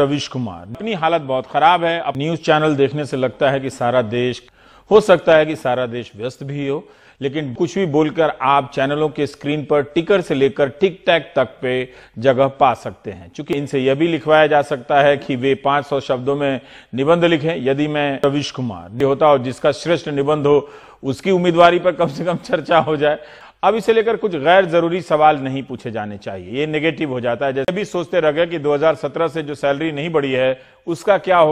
रविश कुमार अपनी हालत बहुत खराब है अब न्यूज चैनल देखने से लगता है कि सारा देश हो सकता है कि सारा देश व्यस्त भी हो लेकिन कुछ भी बोलकर आप चैनलों के स्क्रीन पर टिकर से लेकर टिक टैक तक पे जगह पा सकते हैं क्योंकि इनसे यह भी लिखवाया जा सकता है कि वे 500 शब्दों में निबंध लिखें यदि मैं रविश कुमार होता हो जिसका श्रेष्ठ निबंध हो उसकी उम्मीदवारी पर कम से कम चर्चा हो जाए अब इसे लेकर कुछ गैर जरूरी सवाल नहीं पूछे जाने चाहिए ये नेगेटिव हो जाता है जैसे भी सोचते रह गए कि 2017 से जो सैलरी नहीं बढ़ी है उसका क्या होगा